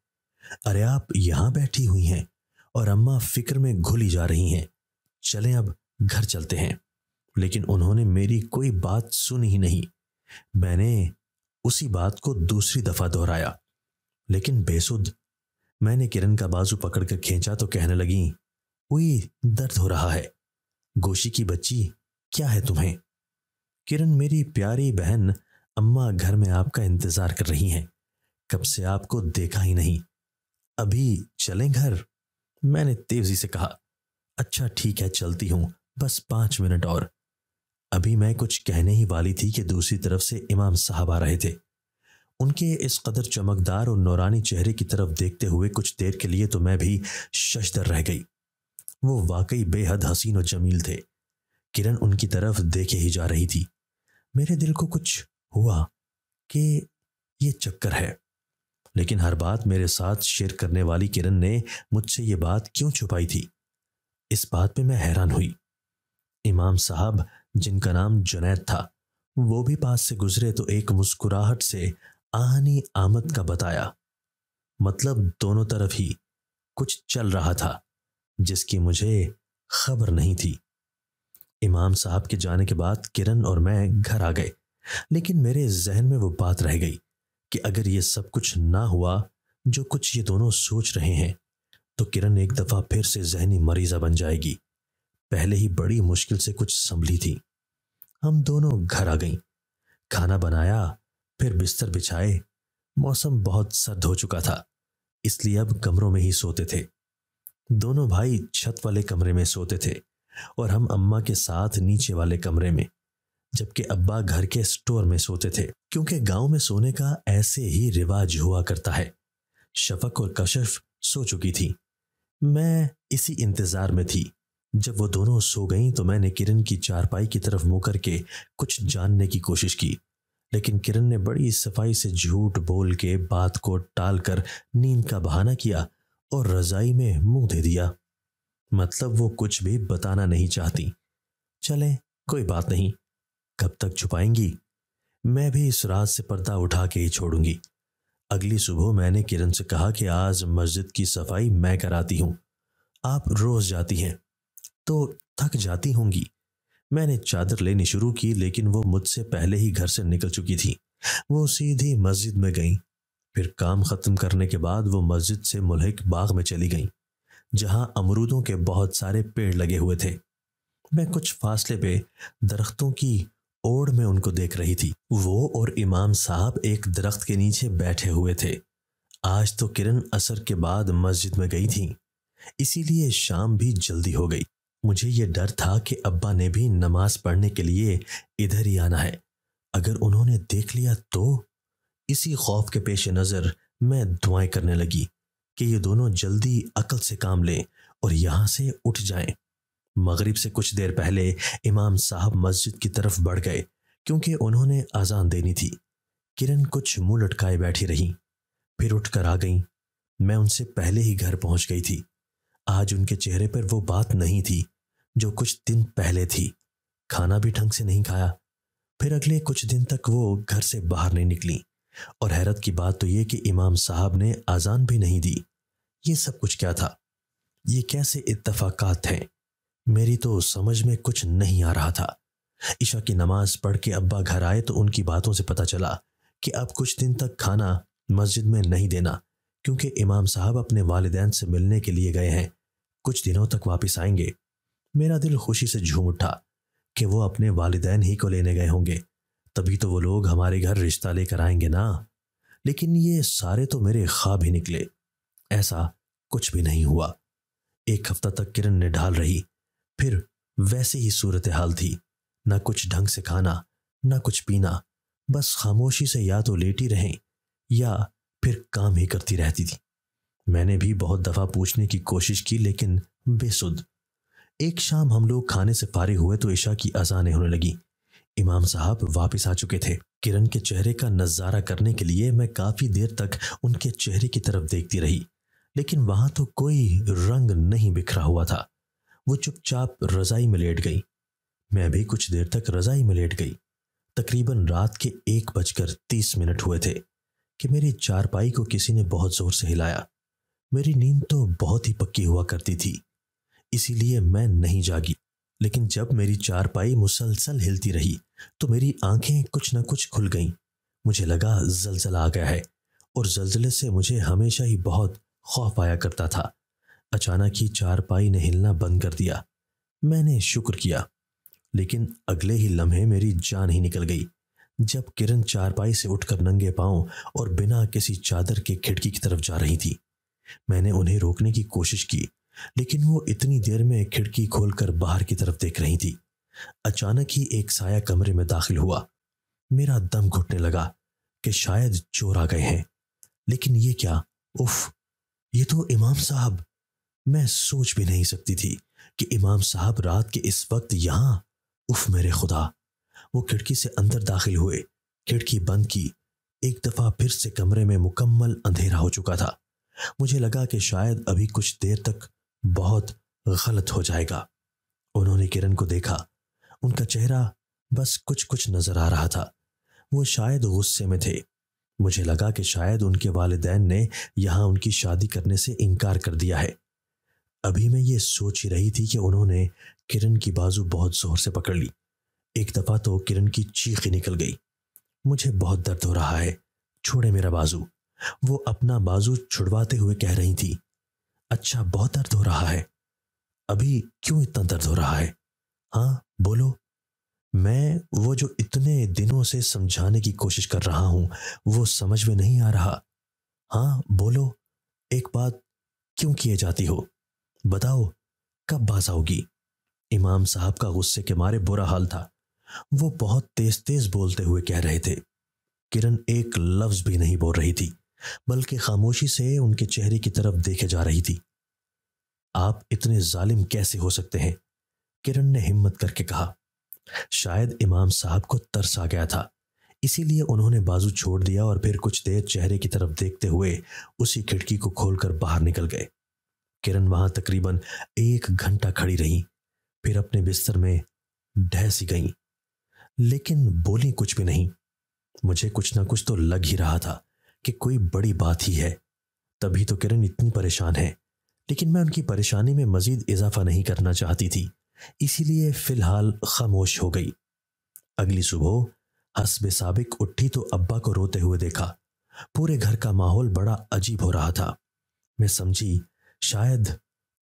अरे आप यहां बैठी हुई हैं और अम्मा फिक्र में घुली जा रही हैं चलें अब घर चलते हैं लेकिन उन्होंने मेरी कोई बात सुनी ही नहीं मैंने उसी बात को दूसरी दफा दोहराया लेकिन बेसुध मैंने किरण का बाजू पकड़कर खींचा तो कहने लगी कोई दर्द हो रहा है गोशी की बच्ची क्या है तुम्हें किरण मेरी प्यारी बहन अम्मा घर में आपका इंतजार कर रही हैं कब से आपको देखा ही नहीं अभी चलें घर मैंने तेजी से कहा अच्छा ठीक है चलती हूं बस पांच मिनट और अभी मैं कुछ कहने ही वाली थी कि दूसरी तरफ से इमाम साहब आ रहे थे उनके इस कदर चमकदार और नौरानी चेहरे की तरफ देखते हुए कुछ देर के लिए तो मैं भी शशदर रह गई वो वाकई बेहद हसीन और जमील थे किरण उनकी तरफ देखे ही जा रही थी मेरे दिल को कुछ हुआ कि ये चक्कर है लेकिन हर बात मेरे साथ शेयर करने वाली किरण ने मुझसे ये बात क्यों छुपाई थी इस बात पे मैं हैरान हुई इमाम साहब जिनका नाम जुनैद था वो भी पास से गुजरे तो एक मुस्कुराहट से आहनी आमद का बताया मतलब दोनों तरफ ही कुछ चल रहा था जिसकी मुझे खबर नहीं थी इमाम साहब के जाने के बाद किरण और मैं घर आ गए लेकिन मेरे जहन में वो बात रह गई कि अगर ये सब कुछ ना हुआ जो कुछ ये दोनों सोच रहे हैं तो किरण एक दफ़ा फिर से जहनी मरीज़ा बन जाएगी पहले ही बड़ी मुश्किल से कुछ संभली थी हम दोनों घर आ गईं खाना बनाया फिर बिस्तर बिछाए मौसम बहुत सर्द हो चुका था इसलिए अब कमरों में ही सोते थे दोनों भाई छत वाले कमरे में सोते थे और हम अम्मा के साथ नीचे वाले कमरे में जबकि अब्बा घर के स्टोर में सोते थे क्योंकि गांव में सोने का ऐसे ही रिवाज हुआ करता है शफक और कशफ सो चुकी थी मैं इसी इंतजार में थी जब वो दोनों सो गईं तो मैंने किरण की चारपाई की तरफ मुँह करके कुछ जानने की कोशिश की लेकिन किरण ने बड़ी सफाई से झूठ बोल के बात को टालकर नींद का बहाना किया और रजाई में मुंह दे दिया मतलब वो कुछ भी बताना नहीं चाहती चले कोई बात नहीं कब तक छुपाएंगी मैं भी इस रात से पर्दा उठा के ही छोड़ूंगी अगली सुबह मैंने किरण से कहा कि आज मस्जिद की सफाई मैं कराती हूँ आप रोज जाती हैं तो थक जाती होंगी मैंने चादर लेनी शुरू की लेकिन वो मुझसे पहले ही घर से निकल चुकी थी वो सीधी मस्जिद में गई फिर काम ख़त्म करने के बाद वो मस्जिद से मुलहक बाग में चली गई जहां अमरूदों के बहुत सारे पेड़ लगे हुए थे मैं कुछ फासले पे दरख्तों की ओढ़ में उनको देख रही थी वो और इमाम साहब एक दरख्त के नीचे बैठे हुए थे आज तो किरण असर के बाद मस्जिद में गई थी इसीलिए शाम भी जल्दी हो गई मुझे यह डर था कि अब्बा ने भी नमाज पढ़ने के लिए इधर ही आना है अगर उन्होंने देख लिया तो इसी खौफ के पेश नज़र मैं दुआएं करने लगी कि ये दोनों जल्दी अकल से काम लें और यहां से उठ जाएं। मगरिब से कुछ देर पहले इमाम साहब मस्जिद की तरफ बढ़ गए क्योंकि उन्होंने अजान देनी थी किरण कुछ मुंह लटकाए बैठी रहीं फिर उठकर आ गईं मैं उनसे पहले ही घर पहुंच गई थी आज उनके चेहरे पर वो बात नहीं थी जो कुछ दिन पहले थी खाना भी ढंग से नहीं खाया फिर अगले कुछ दिन तक वो घर से बाहर नहीं निकली और हैरत की बात तो ये कि इमाम साहब ने अजान भी नहीं दी ये सब कुछ क्या था ये कैसे इतफाक हैं मेरी तो समझ में कुछ नहीं आ रहा था ईशा की नमाज पढ़ के अब्बा घर आए तो उनकी बातों से पता चला कि अब कुछ दिन तक खाना मस्जिद में नहीं देना क्योंकि इमाम साहब अपने वालदेन से मिलने के लिए गए हैं कुछ दिनों तक वापस आएंगे मेरा दिल खुशी से झूम उठा कि वो अपने वालदेन ही को लेने गए होंगे तभी तो वो लोग हमारे घर रिश्ता लेकर आएंगे ना लेकिन ये सारे तो मेरे ख्वाब ही निकले ऐसा कुछ भी नहीं हुआ एक हफ्ता तक किरण ने ढाल रही फिर वैसी ही सूरत हाल थी ना कुछ ढंग से खाना ना कुछ पीना बस खामोशी से या तो लेटी रहें या फिर काम ही करती रहती थी मैंने भी बहुत दफ़ा पूछने की कोशिश की लेकिन बेसुध एक शाम हम लोग खाने से पारे हुए तो ईशा की अजानें होने लगी इमाम साहब वापस आ चुके थे किरण के चेहरे का नज़ारा करने के लिए मैं काफ़ी देर तक उनके चेहरे की तरफ देखती रही लेकिन वहाँ तो कोई रंग नहीं बिखरा हुआ था वो चुपचाप रज़ाई में लेट गई मैं भी कुछ देर तक रज़ाई में लेट गई तकरीबन रात के एक बजकर तीस मिनट हुए थे कि मेरी चारपाई को किसी ने बहुत ज़ोर से हिलाया मेरी नींद तो बहुत ही पक्की हुआ करती थी इसीलिए मैं नहीं जागी लेकिन जब मेरी चारपाई मुसलसल हिलती रही तो मेरी आंखें कुछ ना कुछ खुल गईं मुझे लगा जलजला आ गया है और जलजले से मुझे हमेशा ही बहुत खौफ आया करता था अचानक ही चारपाई ने हिलना बंद कर दिया मैंने शुक्र किया लेकिन अगले ही लम्हे मेरी जान ही निकल गई जब किरण चारपाई से उठकर नंगे पांव और बिना किसी चादर के खिड़की की तरफ जा रही थी मैंने उन्हें रोकने की कोशिश की लेकिन वो इतनी देर में खिड़की खोलकर बाहर की तरफ देख रही थी अचानक ही एक साया कमरे में दाखिल हुआ मेरा दम घुटने लगा कि शायद चोर आ गए हैं लेकिन ये क्या उफ ये तो इमाम साहब मैं सोच भी नहीं सकती थी कि इमाम साहब रात के इस वक्त यहाँ उफ मेरे खुदा वो खिड़की से अंदर दाखिल हुए खिड़की बंद की एक दफ़ा फिर से कमरे में मुकम्मल अंधेरा हो चुका था मुझे लगा कि शायद अभी कुछ देर तक बहुत गलत हो जाएगा उन्होंने किरण को देखा उनका चेहरा बस कुछ कुछ नज़र आ रहा था वो शायद गुस्से में थे मुझे लगा कि शायद उनके वालदेन ने यहाँ उनकी शादी करने से इनकार कर दिया है अभी मैं ये सोच ही रही थी कि उन्होंने किरण की बाजू बहुत जोर से पकड़ ली एक दफा तो किरण की चीख ही निकल गई मुझे बहुत दर्द हो रहा है छोड़े मेरा बाजू वो अपना बाजू छुड़वाते हुए कह रही थी अच्छा बहुत दर्द हो रहा है अभी क्यों इतना दर्द हो रहा है हाँ बोलो मैं वो जो इतने दिनों से समझाने की कोशिश कर रहा हूं वो समझ में नहीं आ रहा हाँ बोलो एक बात क्यों किए जाती हो बताओ कब बाज आओगी इमाम साहब का गुस्से के मारे बुरा हाल था वो बहुत तेज तेज बोलते हुए कह रहे थे किरण एक लफ्ज भी नहीं बोल रही थी बल्कि खामोशी से उनके चेहरे की तरफ देखे जा रही थी आप इतने जालिम कैसे हो सकते हैं किरण ने हिम्मत करके कहा शायद इमाम साहब को तरस आ गया था इसीलिए उन्होंने बाजू छोड़ दिया और फिर कुछ देर चेहरे की तरफ देखते हुए उसी खिड़की को खोलकर बाहर निकल गए किरण वहां तकरीबन एक घंटा खड़ी रही फिर अपने बिस्तर में ढहसी गई लेकिन बोली कुछ भी नहीं मुझे कुछ ना कुछ तो लग ही रहा था कि कोई बड़ी बात ही है तभी तो किरण इतनी परेशान है लेकिन मैं उनकी परेशानी में मजीद इजाफा नहीं करना चाहती थी इसीलिए फिलहाल खामोश हो गई अगली सुबह हसब साबिक उठी तो अब्बा को रोते हुए देखा पूरे घर का माहौल बड़ा अजीब हो रहा था मैं समझी शायद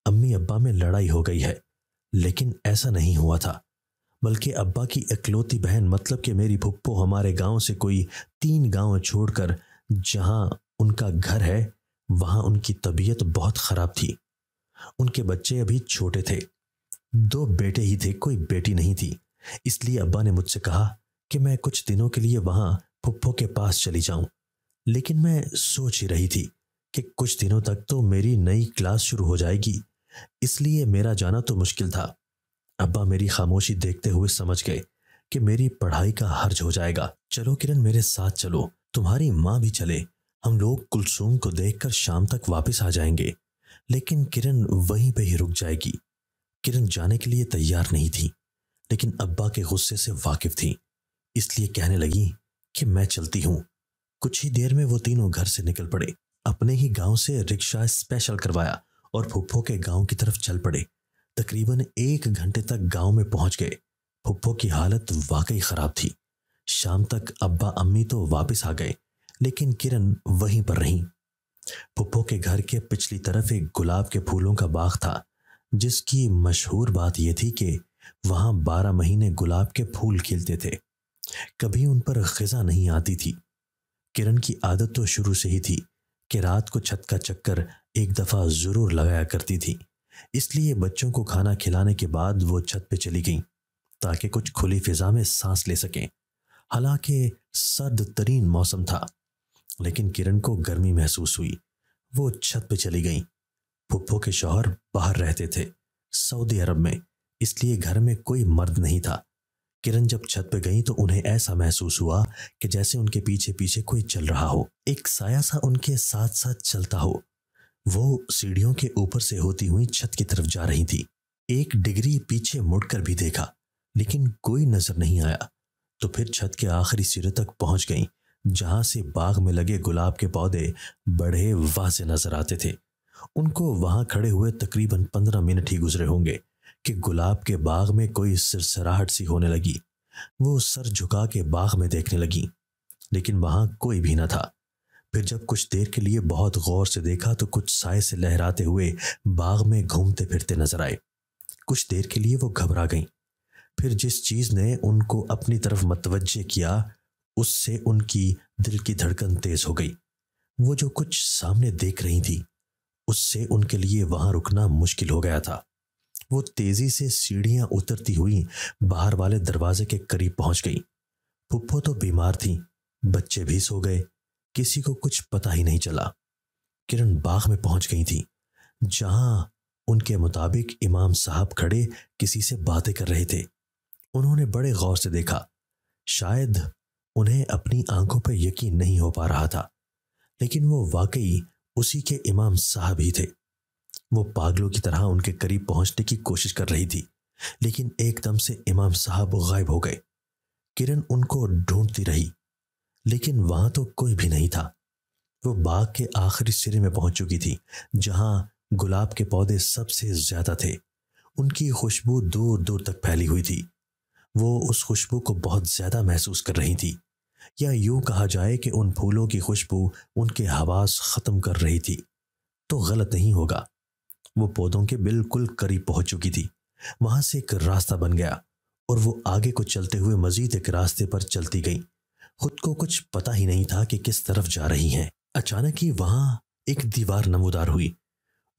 अम्मी अब्बा में लड़ाई हो गई है लेकिन ऐसा नहीं हुआ था बल्कि अब्बा की इकलौती बहन मतलब कि मेरी भुप्पो हमारे गांव से कोई तीन गांव छोड़कर जहां उनका घर है वहां उनकी तबीयत बहुत ख़राब थी उनके बच्चे अभी छोटे थे दो बेटे ही थे कोई बेटी नहीं थी इसलिए अब्बा ने मुझसे कहा कि मैं कुछ दिनों के लिए वहां पुप्पो के पास चली जाऊं लेकिन मैं सोच ही रही थी कि कुछ दिनों तक तो मेरी नई क्लास शुरू हो जाएगी इसलिए मेरा जाना तो मुश्किल था अब्बा मेरी खामोशी देखते हुए समझ गए कि मेरी पढ़ाई का हर्ज हो जाएगा चलो किरण मेरे साथ चलो तुम्हारी माँ भी चले हम लोग कुलसूम को देखकर शाम तक वापस आ जाएंगे लेकिन किरण वहीं पे ही रुक जाएगी किरण जाने के लिए तैयार नहीं थी लेकिन अब्बा के गुस्से से वाकिफ थी इसलिए कहने लगी कि मैं चलती हूँ कुछ ही देर में वो तीनों घर से निकल पड़े अपने ही गांव से रिक्शा स्पेशल करवाया और फुप्पो के गांव की तरफ चल पड़े तकरीबन एक घंटे तक गांव में पहुंच गए फुप्पो की हालत वाकई खराब थी शाम तक अब्बा अम्मी तो वापस आ गए लेकिन किरण वहीं पर रहीं फुप्पो के घर के पिछली तरफ एक गुलाब के फूलों का बाग था जिसकी मशहूर बात यह थी कि वहां बारह महीने गुलाब के फूल खिलते थे कभी उन पर खिजा नहीं आती थी किरण की आदत तो शुरू से ही थी कि रात को छत का चक्कर एक दफ़ा ज़रूर लगाया करती थी इसलिए बच्चों को खाना खिलाने के बाद वो छत पे चली गईं ताकि कुछ खुली फिजा में सांस ले सकें हालांकि सर्द तरीन मौसम था लेकिन किरण को गर्मी महसूस हुई वो छत पे चली गईं पुप्पो के शौहर बाहर रहते थे सऊदी अरब में इसलिए घर में कोई मर्द नहीं था किरण जब छत पर गई तो उन्हें ऐसा महसूस हुआ कि जैसे उनके पीछे पीछे कोई चल रहा हो एक साया सा उनके साथ साथ चलता हो वो सीढ़ियों के ऊपर से होती हुई छत की तरफ जा रही थी एक डिग्री पीछे मुड़कर भी देखा लेकिन कोई नजर नहीं आया तो फिर छत के आखिरी सिरे तक पहुंच गई जहां से बाग में लगे गुलाब के पौधे बड़े वाह से नजर आते थे उनको वहां खड़े हुए तकरीबन पंद्रह मिनट ही गुजरे होंगे कि गुलाब के बाग में कोई सिरसराहट सी होने लगी वो सर झुका के बाग में देखने लगी लेकिन वहां कोई भी ना था फिर जब कुछ देर के लिए बहुत गौर से देखा तो कुछ साय से लहराते हुए बाग में घूमते फिरते नजर आए कुछ देर के लिए वो घबरा गई फिर जिस चीज ने उनको अपनी तरफ मतवजे किया उससे उनकी दिल की धड़कन तेज हो गई वो जो कुछ सामने देख रही थी उससे उनके लिए वहां रुकना मुश्किल हो गया था वो तेजी से सीढ़ियां उतरती हुई बाहर वाले दरवाजे के करीब पहुंच गई पुप्पो तो बीमार थी बच्चे भी सो गए किसी को कुछ पता ही नहीं चला किरण बाग में पहुंच गई थी जहां उनके मुताबिक इमाम साहब खड़े किसी से बातें कर रहे थे उन्होंने बड़े गौर से देखा शायद उन्हें अपनी आंखों पर यकीन नहीं हो पा रहा था लेकिन वो वाकई उसी के इमाम साहब ही थे वो पागलों की तरह उनके करीब पहुंचने की कोशिश कर रही थी लेकिन एकदम से इमाम साहब गायब हो गए किरण उनको ढूंढती रही लेकिन वहां तो कोई भी नहीं था वो बाग के आखिरी सिरे में पहुंच चुकी थी जहां गुलाब के पौधे सबसे ज्यादा थे उनकी खुशबू दूर दूर तक फैली हुई थी वो उस खुशबू को बहुत ज्यादा महसूस कर रही थी या यूं कहा जाए कि उन फूलों की खुशबू उनके हवास ख़त्म कर रही थी तो गलत नहीं होगा वो पौधों के बिल्कुल करीब पहुंच चुकी थी वहां से एक रास्ता बन गया और वो आगे को चलते हुए मजीद एक रास्ते पर चलती गई खुद को कुछ पता ही नहीं था कि किस तरफ जा रही हैं अचानक ही वहां एक दीवार नमोदार हुई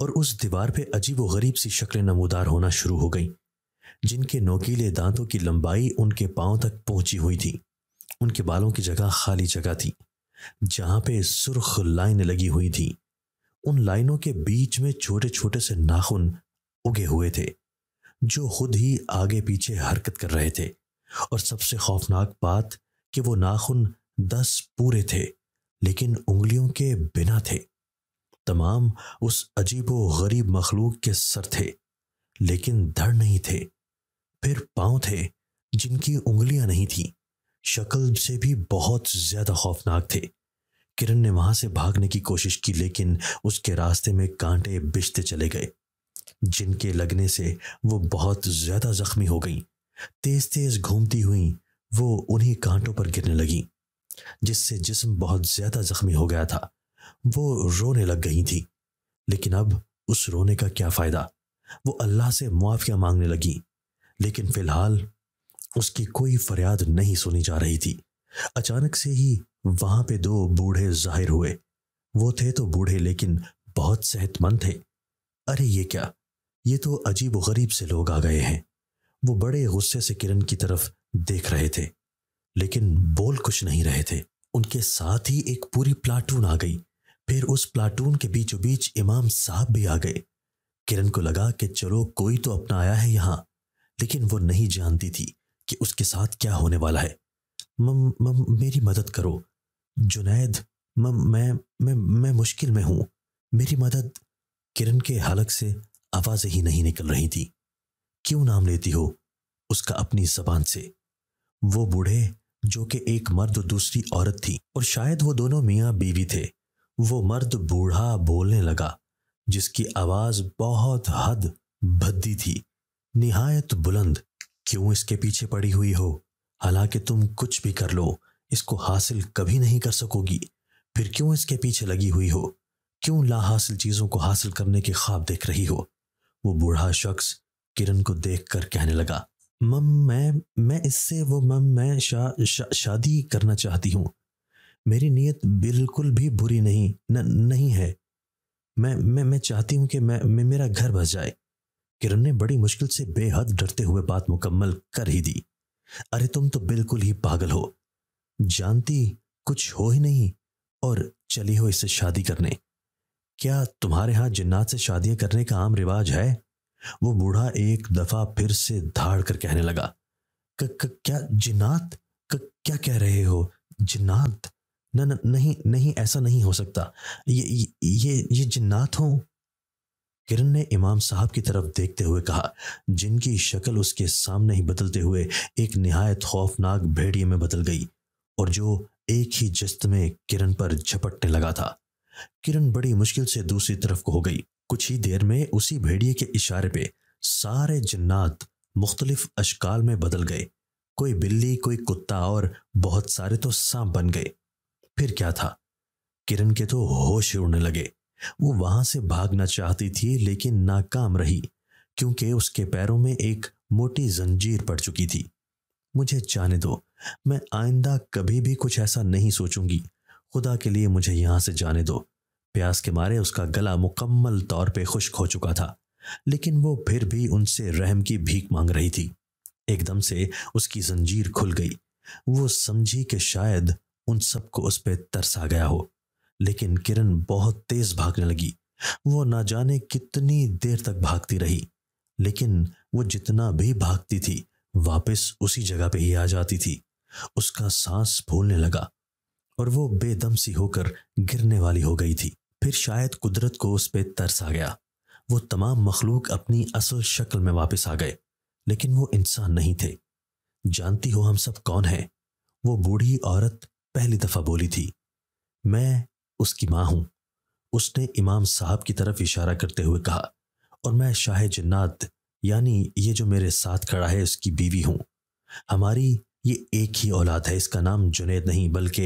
और उस दीवार पे अजीब व गरीब सी शक्लें नमोदार होना शुरू हो गई जिनके नोकीले दांतों की लंबाई उनके पांव तक पहुंची हुई थी उनके बालों की जगह खाली जगह थी जहां पे सुर्ख लाइन लगी हुई थी उन लाइनों के बीच में छोटे छोटे से नाखून उगे हुए थे जो खुद ही आगे पीछे हरकत कर रहे थे और सबसे खौफनाक बात कि वो नाखून दस पूरे थे लेकिन उंगलियों के बिना थे तमाम उस अजीबो गरीब मखलूक के सर थे लेकिन धड़ नहीं थे फिर पांव थे जिनकी उंगलियां नहीं थी शक्ल से भी बहुत ज्यादा खौफनाक थे किरण ने वहां से भागने की कोशिश की लेकिन उसके रास्ते में कांटे बिछते चले गए जिनके लगने से वो बहुत ज्यादा जख्मी हो गई तेज तेज घूमती हुई वो उन्हीं कांटों पर गिरने लगी जिससे जिस्म बहुत ज्यादा जख्मी हो गया था वो रोने लग गई थी लेकिन अब उस रोने का क्या फ़ायदा वो अल्लाह से मुआफ़िया मांगने लगी लेकिन फ़िलहाल उसकी कोई फरियाद नहीं सुनी जा रही थी अचानक से ही वहां पे दो बूढ़े जाहिर हुए वो थे तो बूढ़े लेकिन बहुत सेहतमंद थे अरे ये क्या ये तो अजीब गरीब से लोग आ गए हैं वो बड़े गुस्से से किरण की तरफ देख रहे थे लेकिन बोल कुछ नहीं रहे थे उनके साथ ही एक पूरी प्लाटून आ गई फिर उस प्लाटून के बीचों बीच इमाम साहब भी आ गए किरण को लगा कि चलो कोई तो अपना आया है यहां लेकिन वो नहीं जानती थी कि उसके साथ क्या होने वाला है म, म, मेरी मदद करो जुनैद मैं मैं मैं मुश्किल में हूं मेरी मदद किरण के हलक से आवाज ही नहीं निकल रही थी क्यों नाम लेती हो उसका अपनी जबान से वो बूढ़े जो कि एक मर्द दूसरी औरत थी और शायद वो दोनों मियाँ बीवी थे वो मर्द बूढ़ा बोलने लगा जिसकी आवाज़ बहुत हद भद्दी थी निहायत बुलंद क्यों इसके पीछे पड़ी हुई हो हालांकि तुम कुछ भी कर लो इसको हासिल कभी नहीं कर सकोगी फिर क्यों इसके पीछे लगी हुई हो क्यों लाहासिल चीज़ों को हासिल करने के ख्वाब देख रही हो वो बूढ़ा शख्स किरण को देख कर कहने लगा मम मैं मैं इससे वो मम मैं शा, शा, शादी करना चाहती हूँ मेरी नीयत बिल्कुल भी बुरी नहीं न, नहीं है मैं मैं मैं चाहती हूँ कि मैं, मैं मेरा घर बस जाए किरण ने बड़ी मुश्किल से बेहद डरते हुए बात मुकम्मल कर ही दी अरे तुम तो बिल्कुल ही पागल हो जानती कुछ हो ही नहीं और चली हो इससे शादी करने क्या तुम्हारे यहां जिन्नात से शादियां करने का आम रिवाज है वो बूढ़ा एक दफा फिर से धाड़ कर कहने लगा क, क, क्या जिन्नात क, क्या कह रहे हो जिन्नात न, न नहीं नहीं ऐसा नहीं हो सकता ये ये ये जिन्नात हो किरण ने इमाम साहब की तरफ देखते हुए कहा जिनकी शक्ल उसके सामने ही बदलते हुए एक नहायत खौफनाक भेड़िए में बदल गई और जो एक ही जस्त में किरण पर झपटने लगा था किरण बड़ी मुश्किल से दूसरी तरफ को हो गई कुछ ही देर में उसी भेड़िए के इशारे पे सारे जन्नात मुख्तलिफ अशकाल में बदल गए कोई बिल्ली कोई कुत्ता और बहुत सारे तो सांप बन गए फिर क्या था किरण के तो होश उड़ने लगे वो वहां से भागना चाहती थी लेकिन नाकाम रही क्योंकि उसके पैरों में एक मोटी जंजीर पड़ चुकी थी मुझे जाने दो मैं आइंदा कभी भी कुछ ऐसा नहीं सोचूंगी खुदा के लिए मुझे यहां से जाने दो प्यास के मारे उसका गला मुकम्मल तौर पे खुश्क हो चुका था लेकिन वो फिर भी उनसे रहम की भीख मांग रही थी एकदम से उसकी जंजीर खुल गई वो समझी कि शायद उन सबको उस पर तरस आ गया हो लेकिन किरण बहुत तेज भागने लगी वो ना जाने कितनी देर तक भागती रही लेकिन वो जितना भी भागती थी वापस उसी जगह पे ही आ जाती थी उसका सांस फूलने लगा और वो बेदम सी होकर गिरने वाली हो गई थी फिर शायद कुदरत को उस पर तरस आ गया वो तमाम मखलूक अपनी असल शक्ल में वापस आ गए लेकिन वो इंसान नहीं थे जानती हो हम सब कौन हैं वो बूढ़ी औरत पहली दफ़ा बोली थी मैं उसकी माँ हूं उसने इमाम साहब की तरफ इशारा करते हुए कहा और मैं शाह जन्नात यानी ये जो मेरे साथ खड़ा है उसकी बीवी हूं हमारी ये एक ही औलाद है इसका नाम जुनेद नहीं बल्कि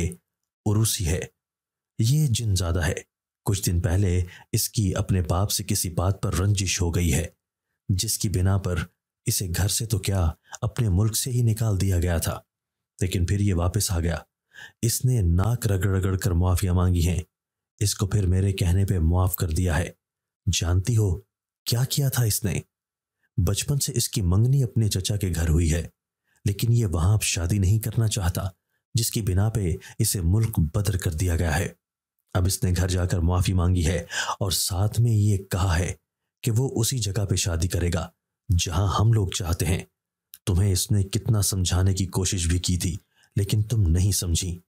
उरूसी है ये जिन ज्यादा है कुछ दिन पहले इसकी अपने बाप से किसी बात पर रंजिश हो गई है जिसकी बिना पर इसे घर से तो क्या अपने मुल्क से ही निकाल दिया गया था लेकिन फिर ये वापस आ गया इसने नाक रगड़ रगड़ कर मुआफ़ियाँ मांगी हैं इसको फिर मेरे कहने पे मुआफ़ कर दिया है जानती हो क्या किया था इसने बचपन से इसकी मंगनी अपने चचा के घर हुई है लेकिन ये वहां अब शादी नहीं करना चाहता जिसकी बिना पे इसे मुल्क बदर कर दिया गया है अब इसने घर जाकर माफ़ी मांगी है और साथ में ये कहा है कि वो उसी जगह पे शादी करेगा जहां हम लोग चाहते हैं तुम्हें इसने कितना समझाने की कोशिश भी की थी लेकिन तुम नहीं समझी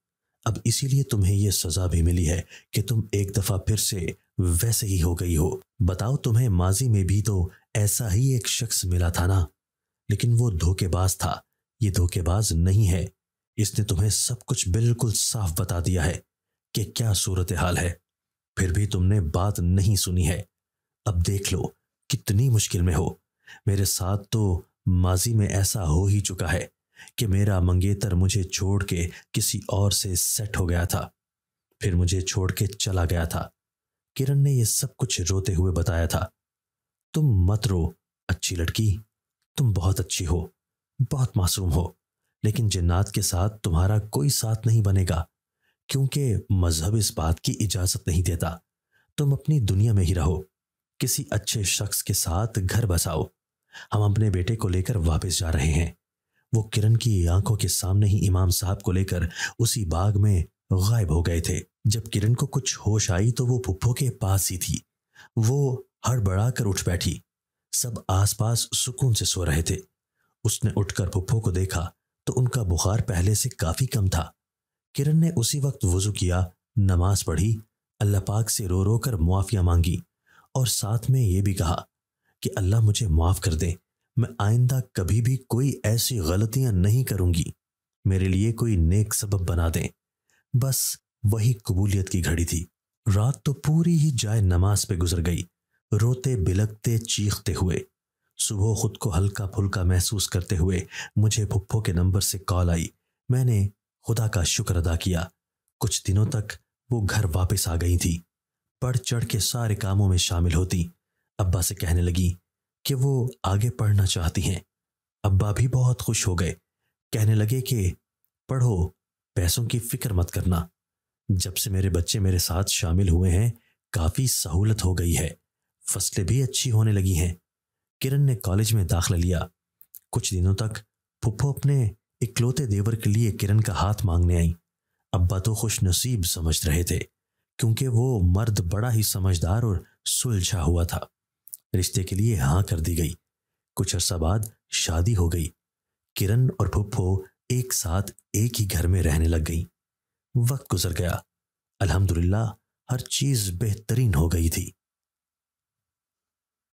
अब इसीलिए तुम्हें यह सजा भी मिली है कि तुम एक दफा फिर से वैसे ही हो गई हो बताओ तुम्हें माजी में भी तो ऐसा ही एक शख्स मिला था ना लेकिन वो धोखेबाज था ये धोखेबाज नहीं है इसने तुम्हें सब कुछ बिल्कुल साफ बता दिया है कि क्या सूरत हाल है फिर भी तुमने बात नहीं सुनी है अब देख लो कितनी मुश्किल में हो मेरे साथ तो माजी में ऐसा हो ही चुका है कि मेरा मंगेतर मुझे छोड़ के किसी और से सेट हो गया था फिर मुझे छोड़ के चला गया था किरण ने यह सब कुछ रोते हुए बताया था तुम मत रो अच्छी लड़की तुम बहुत अच्छी हो बहुत मासूम हो लेकिन जिन्नात के साथ तुम्हारा कोई साथ नहीं बनेगा क्योंकि मजहब इस बात की इजाज़त नहीं देता तुम अपनी दुनिया में ही रहो किसी अच्छे शख्स के साथ घर बसाओ हम अपने बेटे को लेकर वापस जा रहे हैं वो किरण की आंखों के सामने ही इमाम साहब को लेकर उसी बाग में गायब हो गए थे जब किरण को कुछ होश आई तो वो पुप्पो के पास ही थी वो हड़बड़ा कर उठ बैठी सब आसपास सुकून से सो रहे थे उसने उठकर पुप्पो को देखा तो उनका बुखार पहले से काफी कम था किरण ने उसी वक्त वजू किया नमाज पढ़ी अल्लाह पाक से रो रो कर मुआफ़िया मांगी और साथ में ये भी कहा कि अल्लाह मुझे माफ़ कर दे मैं आइंदा कभी भी कोई ऐसी गलतियां नहीं करूंगी मेरे लिए कोई नेक सबब बना दें बस वही कबूलियत की घड़ी थी रात तो पूरी ही जाए नमाज पे गुजर गई रोते बिलकते चीखते हुए सुबह खुद को हल्का फुल्का महसूस करते हुए मुझे पुप्पो के नंबर से कॉल आई मैंने खुदा का शुक्र अदा किया कुछ दिनों तक वो घर वापस आ गई थी पढ़ चढ़ के सारे कामों में शामिल होती अब्बा से कहने लगी कि वो आगे पढ़ना चाहती हैं अब्बा भी बहुत खुश हो गए कहने लगे कि पढ़ो पैसों की फिक्र मत करना जब से मेरे बच्चे मेरे साथ शामिल हुए हैं काफ़ी सहूलत हो गई है फसलें भी अच्छी होने लगी हैं किरण ने कॉलेज में दाखिला लिया कुछ दिनों तक पुप्पो अपने इकलौते देवर के लिए किरण का हाथ मांगने आई अब्बा तो खुश नसीब समझ रहे थे क्योंकि वो मर्द बड़ा ही समझदार और सुलझा हुआ था रिश्ते के लिए हाँ कर दी गई कुछ अरसा बाद शादी हो गई किरण और पुप्पो एक साथ एक ही घर में रहने लग गई वक्त गुजर गया अल्हम्दुलिल्लाह हर चीज़ बेहतरीन हो गई थी